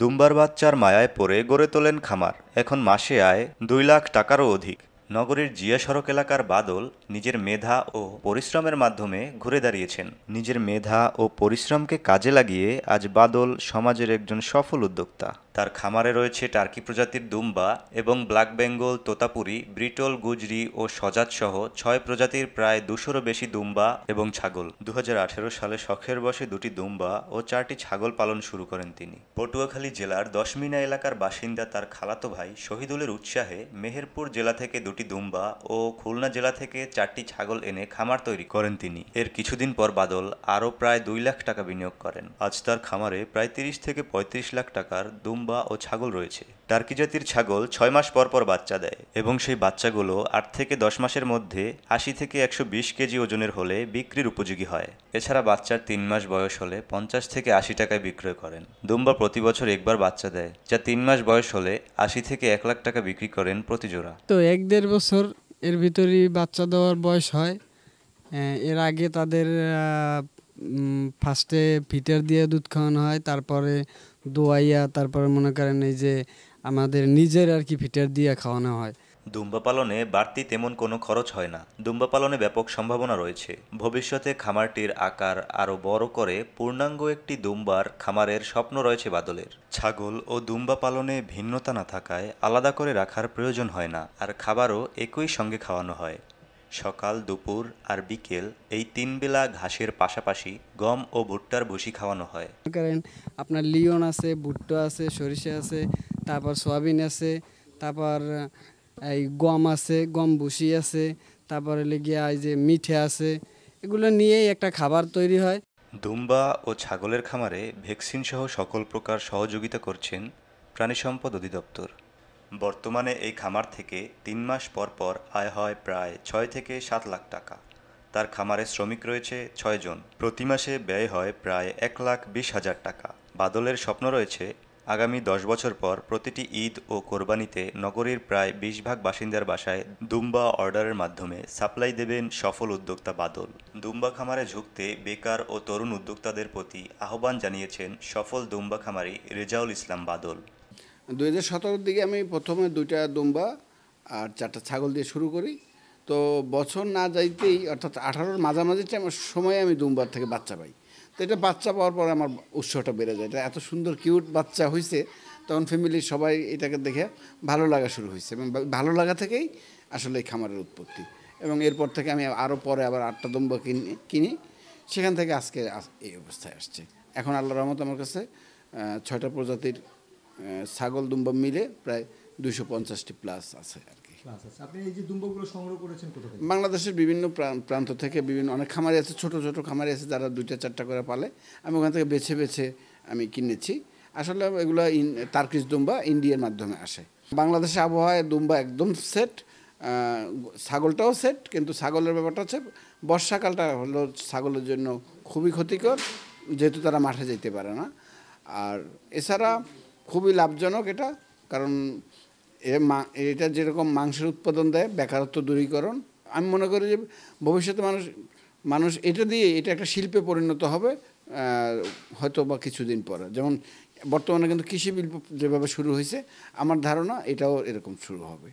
দুম্বার বাচ্চার মায়ায় পড়ে গড়ে তোলেন খামার এখন মাসে আয় দুই লাখ টাকারও অধিক নগরীর জিয়া সড়ক এলাকার বাদল নিজের মেধা ও পরিশ্রমের মাধ্যমে ঘুরে দাঁড়িয়েছেন নিজের মেধা ও পরিশ্রমকে কাজে লাগিয়ে আজ বাদল সমাজের একজন সফল উদ্যোক্তা তার খামারে রয়েছে টার্কি প্রজাতির দুম্বা এবং ব্ল্যাক বেঙ্গল তোতাপুরি ব্রিটল গুজরি ও সজাতসহ ছয় প্রজাতির প্রায় দুশোরও বেশি দুম্বা এবং ছাগল দু সালে শখের বসে দুটি দুম্বা ও চারটি ছাগল পালন শুরু করেন তিনি পটুয়াখালী জেলার দশমিনা এলাকার বাসিন্দা তার খালাতো ভাই শহীদুলের উৎসাহে মেহেরপুর জেলা থেকে দুটি দুম্বা ও খুলনা জেলা থেকে চারটি ছাগল এনে খামার তৈরি করেন তিনি এর কিছুদিন পর বাদল আরও প্রায় দুই লাখ টাকা বিনিয়োগ করেন আজ তার খামারে প্রায় তিরিশ থেকে পঁয়ত্রিশ লাখ টাকার দুম দুম্বা ও ছাগল রয়েছে টার্কি জাতির ছাগল ছয় মাস পর পর বাচ্চা দেয় এবং সেই বাচ্চাগুলো আট থেকে দশ মাসের মধ্যে আশি থেকে একশো বিশ কেজি ওজনের হলে বিক্রির উপযোগী হয় এছাড়া বাচ্চার তিন মাস বয়স হলে পঞ্চাশ থেকে আশি টাকায় বিক্রয় করেন দুম্বা প্রতি বছর একবার বাচ্চা দেয় যা তিন মাস বয়স হলে আশি থেকে এক লাখ টাকা বিক্রি করেন প্রতি জোড়া তো এক দেড় বছর এর ভিতরেই বাচ্চা দেওয়ার বয়স হয় এর আগে তাদের ফার্স্টে ফিটার দিয়ে দুধ খাওয়ানো হয় তারপরে দোয়াইয়া তারপরে মনে করেন এই যে আমাদের নিজের আর কি ফিটার দিয়ে খাওয়ানো হয় দুম্বা পালনে বাড়তি তেমন কোনো খরচ হয় না দুম্বা পালনে ব্যাপক সম্ভাবনা রয়েছে ভবিষ্যতে খামারটির আকার আরও বড় করে পূর্ণাঙ্গ একটি দুম্বার খামারের স্বপ্ন রয়েছে বাদলের ছাগল ও দুম্বা পালনে ভিন্নতা না থাকায় আলাদা করে রাখার প্রয়োজন হয় না আর খাবারও একই সঙ্গে খাওয়ানো হয় সকাল দুপুর আর বিকেল এই তিন বেলা ঘাসের পাশাপাশি গম ও ভুট্টার ভুসি খাওয়ানো হয় কারণ আপনার লিওন আছে ভুট্টা আছে সরিষা আছে তারপর সয়াবিন আছে তারপর এই গম আছে গম ভুসি আছে তারপরে লেগে এই যে মিঠে আছে এগুলো নিয়েই একটা খাবার তৈরি হয় দুম্বা ও ছাগলের খামারে ভ্যাকসিন সহ সকল প্রকার সহযোগিতা করছেন প্রাণী সম্পদ অধিদপ্তর বর্তমানে এই খামার থেকে তিন মাস পর পর আয় হয় প্রায় ছয় থেকে সাত লাখ টাকা তার খামারে শ্রমিক রয়েছে ছয়জন প্রতি মাসে ব্যয় হয় প্রায় এক লাখ বিশ হাজার টাকা বাদলের স্বপ্ন রয়েছে আগামী দশ বছর পর প্রতিটি ঈদ ও কোরবানিতে নগরীর প্রায় বিশ ভাগ বাসিন্দার বাসায় দুম্বা অর্ডারের মাধ্যমে সাপ্লাই দেবেন সফল উদ্যোক্তা বাদল দুম্বা খামারে ঝুঁকতে বেকার ও তরুণ উদ্যোক্তাদের প্রতি আহ্বান জানিয়েছেন সফল দুম্বা খামারি রেজাউল ইসলাম বাদল দুই হাজার দিকে আমি প্রথমে দুইটা দুম্বা আর চারটা ছাগল দিয়ে শুরু করি তো বছর না যাইতেই অর্থাৎ আঠারোর মাঝামাঝি সময়ে আমি দুম্বার থেকে বাচ্চা পাই তো এটা বাচ্চা পাওয়ার পরে আমার উৎসটা বেড়ে যায় এটা এত সুন্দর কিউট বাচ্চা হয়েছে তখন ফ্যামিলির সবাই এটাকে দেখে ভালো লাগা শুরু হয়েছে এবং ভালো লাগা থেকেই আসলে এই খামারের উৎপত্তি এবং এরপর থেকে আমি আরও পরে আবার আটটা দুম্বা কিনি কিনি সেখান থেকে আজকে এই অবস্থায় আসছে এখন আল্লাহ রহমত আমার কাছে ছয়টা প্রজাতির ছাগল দুম্বা মিলে প্রায় দুশো পঞ্চাশটি প্লাস আছে আর কি বাংলাদেশের বিভিন্ন প্রান্ত থেকে বিভিন্ন অনেক খামারি আছে ছোট ছোট খামারি আছে যারা দুইটা চারটা করে পালে আমি ওখান থেকে বেছে বেছে আমি কিনেছি আসলে এগুলো ইন তার্কিস দুম্বা ইন্ডিয়ার মাধ্যমে আসে বাংলাদেশে আবহাওয়ায় দুম্বা একদম সেট ছাগলটাও সেট কিন্তু ছাগলের ব্যাপারটা হচ্ছে বর্ষাকালটা হলো ছাগলের জন্য খুবই ক্ষতিকর যেহেতু তারা মাঠে যেতে পারে না আর এছাড়া খুবই লাভজনক এটা কারণ এ এটা যেরকম মাংসের উৎপাদন দেয় বেকারত্ব দূরীকরণ আমি মনে করি যে ভবিষ্যতে মানুষ মানুষ এটা দিয়ে এটা একটা শিল্পে পরিণত হবে হয়তো বা কিছুদিন পরে যেমন বর্তমানে কিন্তু কৃষি বিল্প যেভাবে শুরু হয়েছে আমার ধারণা এটাও এরকম শুরু হবে